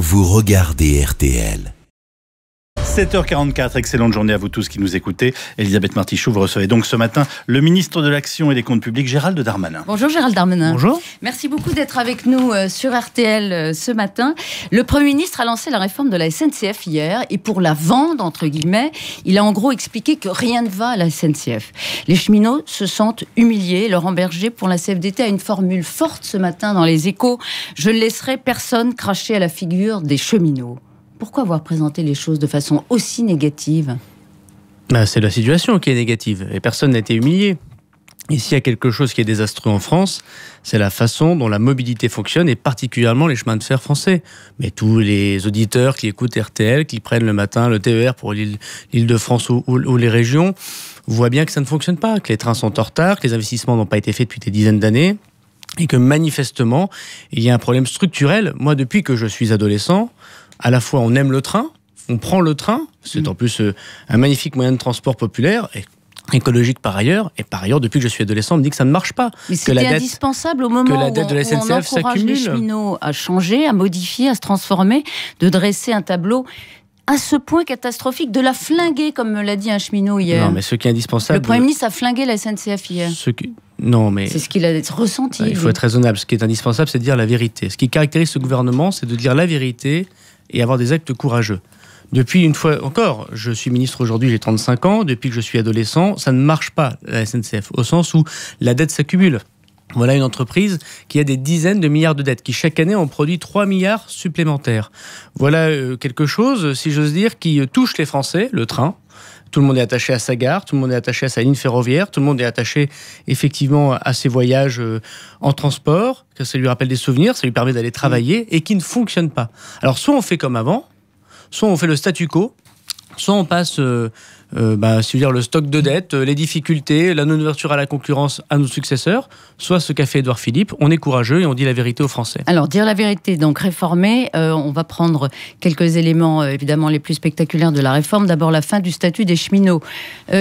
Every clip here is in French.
vous regardez RTL. 7h44, excellente journée à vous tous qui nous écoutez. Elisabeth Martichoux, vous recevez donc ce matin le ministre de l'Action et des Comptes Publics, Gérald Darmanin. Bonjour Gérald Darmanin. Bonjour. Merci beaucoup d'être avec nous euh, sur RTL euh, ce matin. Le Premier ministre a lancé la réforme de la SNCF hier et pour la vente », entre guillemets, il a en gros expliqué que rien ne va à la SNCF. Les cheminots se sentent humiliés. Laurent Berger pour la CFDT a une formule forte ce matin dans les échos. Je ne laisserai personne cracher à la figure des cheminots. Pourquoi avoir présenté les choses de façon aussi négative bah, C'est la situation qui est négative et personne n'a été humilié. Et s'il y a quelque chose qui est désastreux en France, c'est la façon dont la mobilité fonctionne et particulièrement les chemins de fer français. Mais tous les auditeurs qui écoutent RTL, qui prennent le matin le TER pour l'île de France ou, ou, les régions, voient bien que ça ne fonctionne pas, que les trains sont en retard, que les investissements n'ont pas été faits depuis des dizaines d'années et que manifestement, il y a un problème structurel. Moi, depuis que je suis adolescent, à la fois on aime le train, on prend le train, c'est mm. en plus euh, un magnifique moyen de transport populaire et écologique par ailleurs, et par ailleurs, depuis que je suis adolescent, on me dit que ça ne marche pas. Mais c'était indispensable au moment où la dette où de la SNCF encourage les cheminots à changer, à modifier, à se transformer, de dresser un tableau à ce point catastrophique, de la flinguer, comme me l'a dit un cheminot hier. Non, mais ce qui est indispensable... Le Premier ministre a flingué la SNCF hier. Non, mais... C'est ce qu'il a ressenti. Il faut être raisonnable. Ce qui est indispensable, c'est de dire la vérité. Ce qui caractérise ce gouvernement, c'est de dire la vérité et avoir des actes courageux. Depuis une fois encore, je suis ministre aujourd'hui, j'ai 35 ans, depuis que je suis adolescent, ça ne marche pas la SNCF, au sens où la dette s'accumule. Voilà une entreprise qui a des dizaines de milliards de dettes, qui chaque année en produit 3 milliards supplémentaires. Voilà euh, quelque chose, si j'ose dire, qui euh, touche les Français, le train, tout le monde est attaché à sa gare, tout le monde est attaché à sa ligne ferroviaire, tout le monde est attaché effectivement à ses voyages euh, en transport, que ça lui rappelle des souvenirs, ça lui permet d'aller travailler et qui ne fonctionne pas. Alors soit on fait comme avant, soit on fait le statu quo, soit on passe euh, euh, bah, dire, le stock de dettes, euh, les difficultés, la non-ouverture à la concurrence à nos successeurs, soit ce qu'a fait Édouard Philippe, on est courageux et on dit la vérité aux Français. Alors, dire la vérité, donc réformer, euh, on va prendre quelques éléments euh, évidemment les plus spectaculaires de la réforme. D'abord, la fin du statut des cheminots.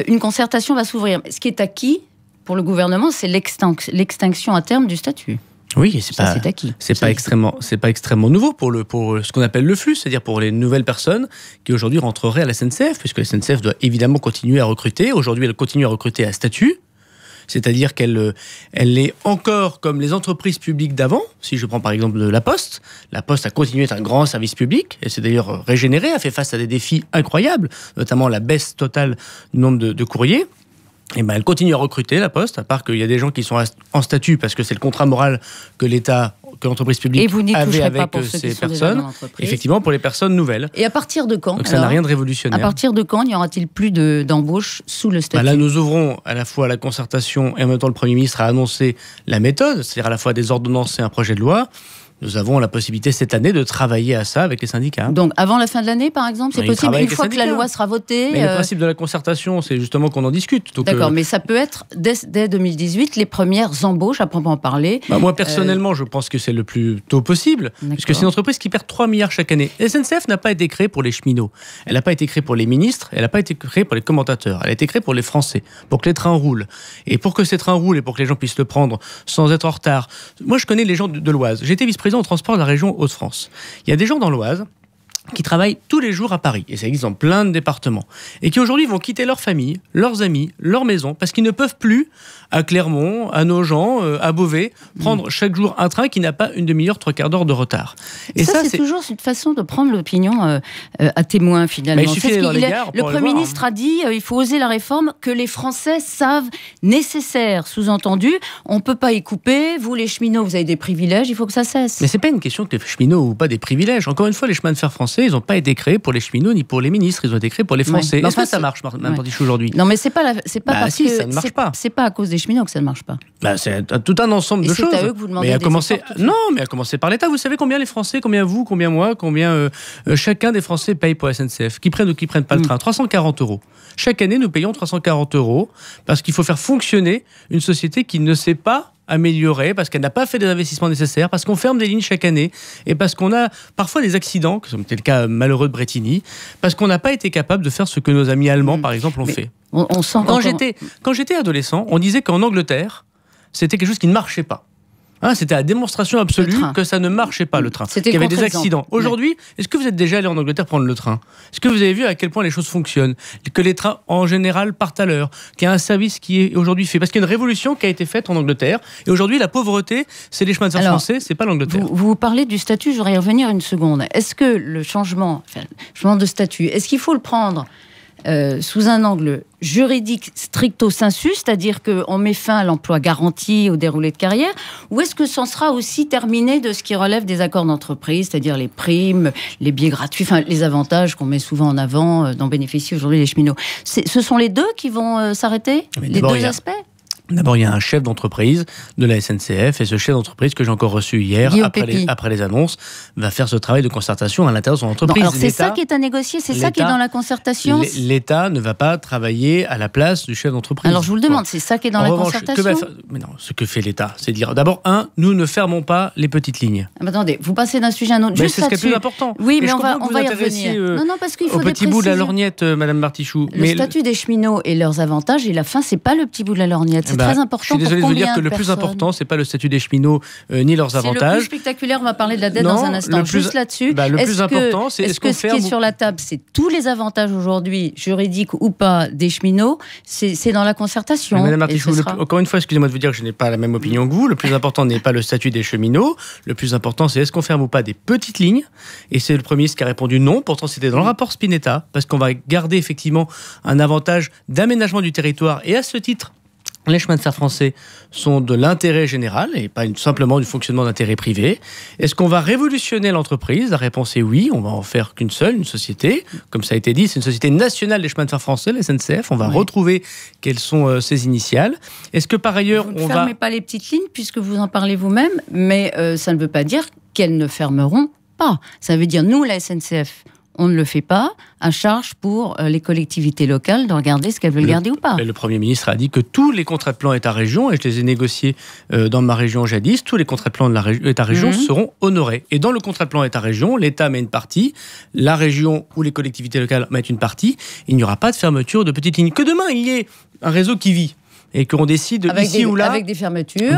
une concertation va s'ouvrir. Ce qui est acquis pour le gouvernement, c'est l'extinction à terme du statut. Oui, c'est pas c'est pas extrêmement c'est pas extrêmement nouveau pour le pour ce qu'on appelle le flux, c'est-à-dire pour les nouvelles personnes qui aujourd'hui rentreraient à la SNCF puisque la SNCF doit évidemment continuer à recruter. Aujourd'hui, elle continue à recruter à statut. C'est-à-dire qu'elle euh, elle est encore comme les entreprises publiques d'avant. Si je prends par exemple La Poste, La Poste a continué être un grand service public, et s'est d'ailleurs régénérée, a fait face à des défis incroyables, notamment la baisse totale du nombre de courriers. Eh ben, elle continue à recruter la Poste, à part qu'il y a des gens qui sont en statut parce que c'est le contrat moral que l'État, que l'entreprise publique avait avec euh, ces personnes. Effectivement, pour les personnes nouvelles. Et à partir de quand ça n'a rien de révolutionnaire. À partir de quand n'y aura-t-il plus d'embauche sous le bah statut Là, nous ouvrons à la fois la concertation et en même temps le Premier ministre a annoncé la méthode, c'est-à-dire à la fois des ordonnances et un projet de loi. Nous avons la possibilité cette année de travailler à ça avec les syndicats. Hein. Donc avant la fin de l'année, par exemple, c'est possible une fois que la loi sera votée. Mais le euh, principe de la concertation, c'est justement qu'on en discute. D'accord, euh, mais ça peut être dès, dès, 2018 les premières embauches à en parler. Bah, moi personnellement, je pense que c'est le plus tôt possible, puisque c'est une entreprise qui perd 3 milliards chaque année. SNCF n'a pas été créée pour les cheminots, elle n'a pas été créée pour les ministres, elle n'a pas été créée pour les commentateurs, elle a été créée pour les Français, pour que les trains roulent. Et pour que ces trains roulent et pour que les gens puissent le prendre sans être en retard. Moi, je connais les gens de, l'Oise. J'étais vice présent au transport de la région Hauts-de-France. Il y a des gens dans l'Oise qui travaillent tous les jours à Paris, et ça existe dans plein de départements, et qui aujourd'hui vont quitter leur famille, leurs amis, leur maison, parce qu'ils ne peuvent plus, à Clermont, à Nogent, euh, à Beauvais, prendre mm. chaque jour un train qui n'a pas une demi-heure, trois quarts d'heure de retard. Et ça, c'est toujours cette façon de prendre l'opinion euh, euh, à témoin, finalement. Bah, le Premier ministre hein. a dit, il faut oser la réforme que les Français savent nécessaire, sous-entendu, on ne peut pas y couper, vous les cheminots, vous avez des privilèges, il faut que ça cesse. Mais c'est pas une question que les cheminots ou pas des privilèges. Encore une fois, les chemins de fer français ils n'ont pas été créés pour les cheminots ni pour les ministres, ils ont été créés pour les Français. Est-ce que ça marche, Mme aujourd'hui Non, mais c'est pas, c'est pas bah, parce que ça ne marche pas. C'est pas à cause des cheminots que ça ne marche pas. Bah, c'est tout un ensemble de choses. C'est à eux que vous demandez. Mais à non, mais à commencer par l'État. Vous savez combien les Français, combien vous, combien moi, combien euh, euh, chacun des Français paye pour SNCF, qui prennent ou qui prennent pas le mm. train. 340 euros. Chaque année, nous payons 340 euros parce qu'il faut faire fonctionner une société qui ne sait pas améliorée, parce qu'elle n'a pas fait les investissements nécessaires, parce qu'on ferme des lignes chaque année, et parce qu'on a parfois des accidents, comme c'était le cas euh, malheureux de Bretigny, parce qu'on n'a pas été capable de faire ce que nos amis allemands, mm. par exemple, ont fait. On, on quand j'étais adolescent, on disait qu'en Angleterre, c'était quelque chose qui ne marchait pas. Hein, c'était la démonstration absolue que ça ne marchait pas le train. Qu'il y avait des accidents. Aujourd'hui, est-ce que vous êtes déjà allé en Angleterre prendre le train Est-ce que vous avez vu à quel point les choses fonctionnent Que les trains en général partent à l'heure, qu'il y a un service qui est aujourd'hui fait Parce qu'il y a une révolution qui a été faite en Angleterre. Et aujourd'hui, la pauvreté, c'est les chemins de fer français, c'est pas l'Angleterre. Vous, parlez du statut, je voudrais y revenir une seconde. Est-ce que le changement, le changement de statut, est-ce qu'il faut le prendre euh, sous un angle juridique stricto sensu, c'est-à-dire qu'on met fin à l'emploi garanti au déroulé de carrière, ou est-ce que ça sera aussi terminé de ce qui relève des accords d'entreprise, c'est-à-dire les primes, les billets gratuits, enfin les avantages qu'on met souvent en avant, d'en euh, dont bénéficient aujourd'hui les cheminots Ce sont les deux qui vont euh, s'arrêter Les deux aspects D'abord, il y a un chef d'entreprise de la SNCF et ce chef d'entreprise que j'ai encore reçu hier après les, annonces va faire ce travail de concertation à l'intérieur de son entreprise. Non, alors c'est ça qui est à négocier, c'est ça qui est dans la concertation. L'État ne va pas travailler à la place du chef d'entreprise. Alors je vous le demande, c'est ça qui est dans la concertation. non, ce que fait l'État, c'est dire d'abord un, nous ne fermons pas les petites lignes. Ah, attendez, vous passez d'un sujet à un autre. Mais c'est ce qui est plus important. Oui, mais, on va, va y revenir. Euh, non, non, parce qu'il faut au petit bout de la lorgnette, Mme euh, Madame Martichoux. Le statut des cheminots et leurs avantages et la fin, c'est pas le petit bout de la lorgnette. Eh c'est bah, très important. Je suis désolé de vous dire que le plus important, c'est pas le statut des cheminots euh, ni leurs avantages. Le spectaculaire, on va parler de la dette dans un instant. Juste là-dessus, bah, le plus important, c'est est-ce -ce que ce qui est sur la table, c'est tous les avantages aujourd'hui, juridiques ou pas, des cheminots C'est dans la concertation. Madame Martichou, encore une fois, excusez-moi de vous dire que je n'ai pas la même opinion que vous. Le plus important n'est pas le statut des cheminots. Le plus important, c'est est-ce qu'on ferme ou pas des petites lignes. Et c'est le premier ministre qui a répondu non. Pourtant, c'était dans le rapport Spinetta, parce qu'on va garder effectivement un avantage d'aménagement du territoire. Et à ce titre, les chemins de fer français sont de l'intérêt général et pas simplement du fonctionnement d'intérêt privé. Est-ce qu'on va révolutionner l'entreprise La réponse est oui, on va en faire qu'une seule, une société. Comme ça a été dit, c'est une société nationale des chemins de fer français, la SNCF. On va retrouver quelles sont euh, ses initiales. Est-ce que par ailleurs, on ne fermez pas les petites lignes puisque vous en parlez vous-même, mais euh, ça ne veut pas dire qu'elles ne fermeront pas. Ça veut dire, nous, la SNCF, on ne le fait pas, à charge pour euh, les collectivités locales de regarder ce qu'elles veulent garder ou pas. Le Premier ministre a dit que tous les contrats de plan État-région, et je les ai négociés euh, dans ma région jadis, tous les contrats de plan État-région mhm. seront honorés. Et dans le contrat de plan État-région, l'État met une partie, la région ou les collectivités locales mettent une partie. Il n'y aura pas de fermeture de petites lignes. Que demain, il y ait un réseau qui vit et qu'on décide ici ou là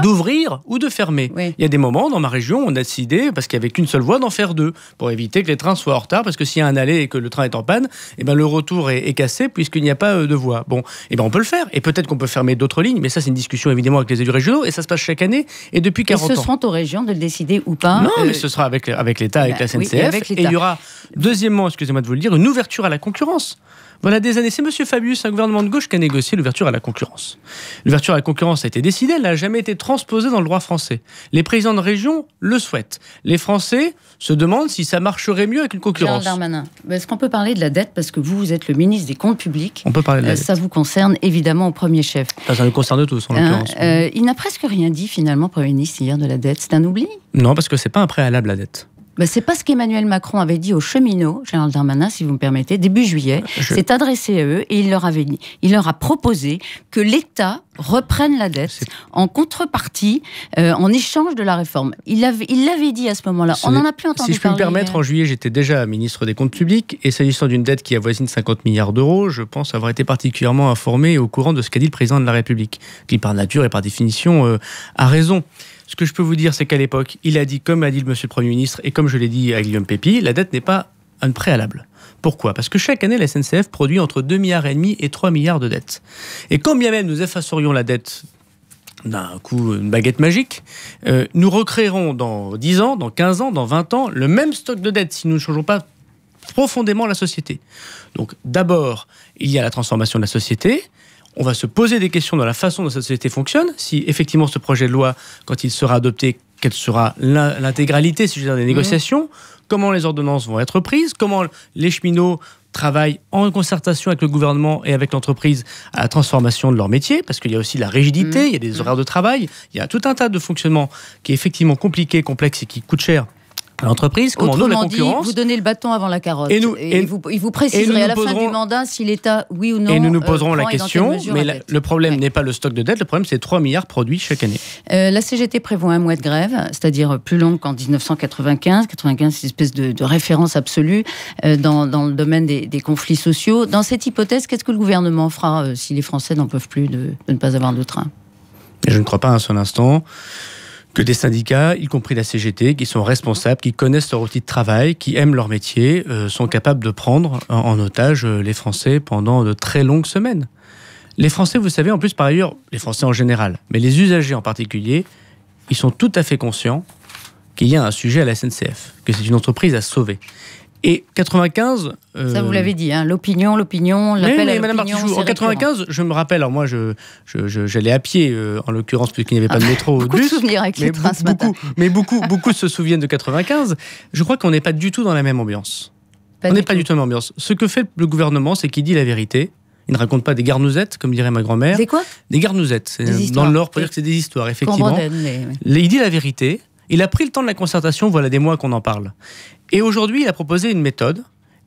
d'ouvrir ou de fermer. Il y a des moments dans ma région, on a décidé parce qu'il n'y avait qu'une seule voie d'en faire deux pour éviter que les trains soient en retard parce que s'il y a un aller et que le train est en panne, et eh ben le retour est, cassé puisqu'il n'y a pas euh, de voie. Bon, et eh ben on peut le faire et peut-être qu'on peut fermer d'autres lignes, mais ça c'est une discussion évidemment avec les élus régionaux et ça se passe chaque année et depuis 40 et ce seront aux régions de le décider ou pas. Non, mais euh, ce sera avec avec l'État, avec la bah SNCF et il y aura deuxièmement, excusez-moi de vous le dire, une ouverture à la concurrence. Voilà des années. C'est Monsieur Fabius, un gouvernement de gauche, qui a négocié l'ouverture à la concurrence. L'ouverture à la concurrence a été décidée, elle n'a jamais été transposée dans le droit français. Les présidents de région le souhaitent. Les Français se demandent si ça marcherait mieux avec une concurrence. Est-ce qu'on peut parler de la dette Parce que vous, vous êtes le ministre des Comptes publics. On peut parler de la euh, dette. Ça vous concerne évidemment au premier chef. Ah, ça, nous concerne tous, en hein, l'occurrence. Euh, il n'a presque rien dit, finalement, Premier ministre, hier de la dette. C'est un oubli Non, parce que c'est pas un préalable, la dette ben, c'est pas ce qu'Emmanuel Macron avait dit aux cheminots, Gérald Darmanin, si vous me permettez, début juillet. C'est adressé à eux et il leur avait dit, il leur a proposé que l'État reprennent la dette en contrepartie, euh, en échange de la réforme. Il l'avait il dit à ce moment-là. On n'en a plus entendu parler. Si je peux me permettre, euh. en juillet, j'étais déjà ministre des Comptes publics et s'agissant d'une dette qui avoisine 50 milliards d'euros, je pense avoir été particulièrement informé et au courant de ce qu'a dit le président de la République, qui par nature et par définition euh, a raison. Ce que je peux vous dire, c'est qu'à l'époque, il a dit, comme a dit le monsieur le Premier ministre et comme je l'ai dit à Guillaume Pépi, la dette n'est pas un préalable. Pourquoi Parce que chaque année, la SNCF produit entre 2,5 milliards et demi et 3 milliards de dettes. Et comme bien même nous effacerions la dette d'un coup une baguette magique, euh, nous recréerons dans 10 ans, dans 15 ans, dans 20 ans le même stock de dettes si nous ne changeons pas profondément la société. Donc d'abord, il y a la transformation de la société, on va se poser des questions dans la façon dont cette société fonctionne, si effectivement ce projet de loi, quand il sera adopté, quelle sera l'intégralité, si des mhm. négociations, comment les ordonnances vont être prises, comment les cheminots travaillent en concertation avec le gouvernement et avec l'entreprise à la transformation de leur métier, parce qu'il y a aussi la rigidité, mhm. il y a des mhm. horaires de travail, il y a tout un tas de fonctionnements qui est effectivement compliqué, complexe et qui coûte cher l'entreprise. Autrement dit, vous donnez le bâton avant la carotte. Et, nous, il vous, préciserez à la fin du mandat si l'État, oui ou non. Et nous nous euh, poserons la question, mais le problème n'est pas le stock de dette, le problème c'est 3 milliards produits chaque année. Euh, la CGT prévoit un mois de grève, c'est-à-dire plus long qu'en 1995. 95, c'est une espèce de, référence absolue euh, dans, dans, le domaine des, des, conflits sociaux. Dans cette hypothèse, qu'est-ce que le gouvernement fera si les Français n'en peuvent plus de, de ne pas avoir de train Je ne crois pas à hein, seul instant que des syndicats, y compris la CGT, qui sont responsables, qui connaissent leur outil de travail, qui aiment leur métier, euh, sont capables de prendre en, en otage euh, les Français pendant de très longues semaines. Les Français, vous savez, en plus par ailleurs, les Français en général, mais les usagers en particulier, ils sont tout à fait conscients qu'il y a un sujet à la SNCF, que c'est une entreprise à sauver. Et 95. Euh, Ça, vous l'avez dit, hein, l'opinion, l'opinion, l'appel à Madame en 95, je me rappelle, alors moi, j'allais je, je, à pied, euh, en l'occurrence, puisqu'il n'y avait pas de ah, métro Beaucoup de souvenirs avec mais les trains beaucoup, Mais beaucoup, se souviennent de 95. Je crois qu'on n'est pas du tout dans la même ambiance. on n'est pas du tout dans la même ambiance. Ce que fait le gouvernement, c'est qu'il dit la vérité. Il ne raconte pas des garnousettes, comme dirait ma grand-mère. Des quoi Des garnousettes. dans le pour dire que c'est des histoires, effectivement. Il dit la vérité. Il a pris le temps de la concertation, voilà des mois qu'on en parle. Et aujourd'hui, il a proposé une méthode.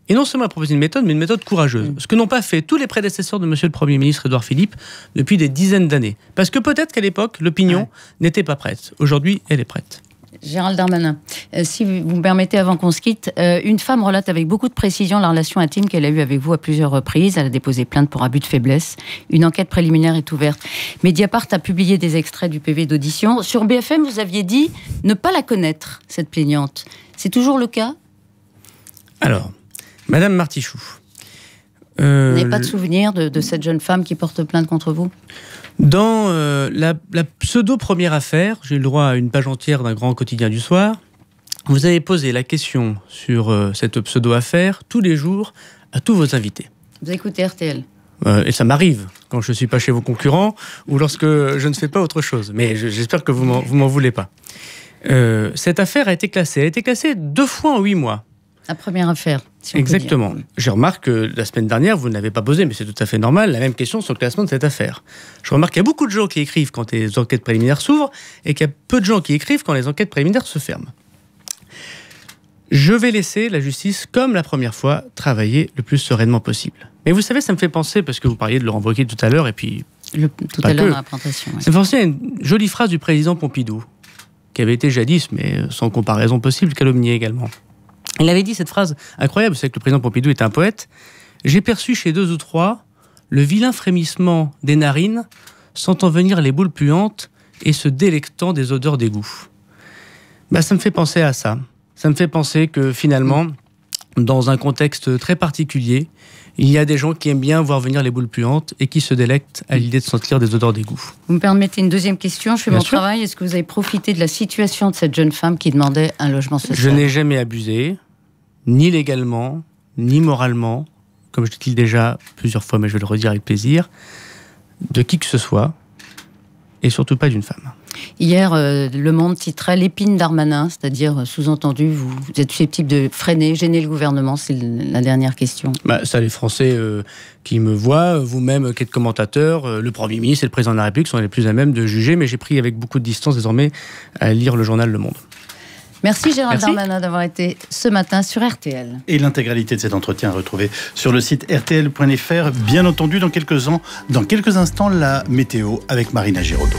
Et non seulement il a proposé une méthode, mais une méthode courageuse. Mm. Ce que n'ont pas fait tous les prédécesseurs de Monsieur le Premier ministre Édouard Philippe depuis des dizaines d'années. Parce que peut-être qu'à l'époque, l'opinion n'était pas prête. Aujourd'hui, elle est prête. Gérald Darmanin, euh, si vous me permettez, avant qu'on se quitte, euh, une femme relate avec beaucoup de précision la relation intime qu'elle a eue avec vous à plusieurs reprises. Elle a déposé plainte pour abus de faiblesse. Une enquête préliminaire est ouverte. Mediapart a publié des extraits du PV d'audition. Sur BFM, vous aviez dit ne pas la connaître, cette plaignante. C'est toujours le cas Alors, Madame Martichoux. Euh, vous n'avez pas de souvenir de, cette jeune femme qui porte plainte contre vous Dans euh, la, pseudo-première affaire, j'ai le droit à une page entière d'un grand quotidien du soir, vous avez posé la question sur euh, cette pseudo-affaire tous les jours à tous vos invités. Vous écoutez RTL et ça m'arrive quand je ne suis pas chez vos concurrents ou lorsque je ne fais pas autre chose. Mais j'espère que vous m'en voulez pas. Euh, cette affaire a été classée. Elle a été classée deux fois en huit mois. La première affaire. Exactement. Je remarque que la semaine dernière, vous n'avez pas posé, mais c'est tout à fait normal, la même question sur le classement de cette affaire. Je remarque qu'il y a beaucoup de gens qui écrivent quand les enquêtes préliminaires s'ouvrent et qu'il y a peu de gens qui écrivent quand les enquêtes préliminaires se ferment. Je vais laisser la justice, comme la première fois, travailler le plus sereinement possible. Mais vous savez, ça me fait penser, parce que vous parliez de Laurent Wauquiez tout à l'heure, et puis. tout à l'heure dans la présentation. Ça une jolie phrase du président Pompidou qui avait été jadis, mais euh, sans comparaison possible, calomnié également. Il avait dit cette phrase incroyable, c'est que le président Pompidou est un poète. J'ai perçu chez deux ou trois le vilain frémissement des narines, sentant venir les boules puantes et se délectant des odeurs d'égout. Bah, ça me fait penser à ça. Ça me fait penser que finalement, dans un contexte très particulier, il y a des gens qui aiment bien voir venir les boules puantes et qui se délectent à l'idée de sentir des odeurs d'égout. Vous me permettez une deuxième question Je fais mon travail. Est-ce que vous avez profité de la situation de cette jeune femme qui demandait un logement social Je n'ai jamais abusé, ni légalement, ni moralement, comme je l'ai déjà plusieurs fois, mais je vais le redire avec plaisir, de qui que ce soit, et surtout pas d'une femme. Hier, euh, Le Monde titrait l'épine d'Armanin, c'est-à-dire, euh, sous-entendu, vous, êtes susceptible de freiner, gêner le gouvernement C'est la dernière question. Bah, ça, les Français euh, qui me voient, vous-même qui êtes commentateur, le Premier ministre et le Président de la République sont les plus à même de juger, mais j'ai pris avec beaucoup de distance désormais à lire le journal Le Monde. Merci Gérald Darmanin d'avoir été ce matin sur RTL. Et l'intégralité de cet entretien à retrouver sur le site rtl.fr. Bien entendu, dans quelques, dans quelques instants, la météo avec Marina Giraudot.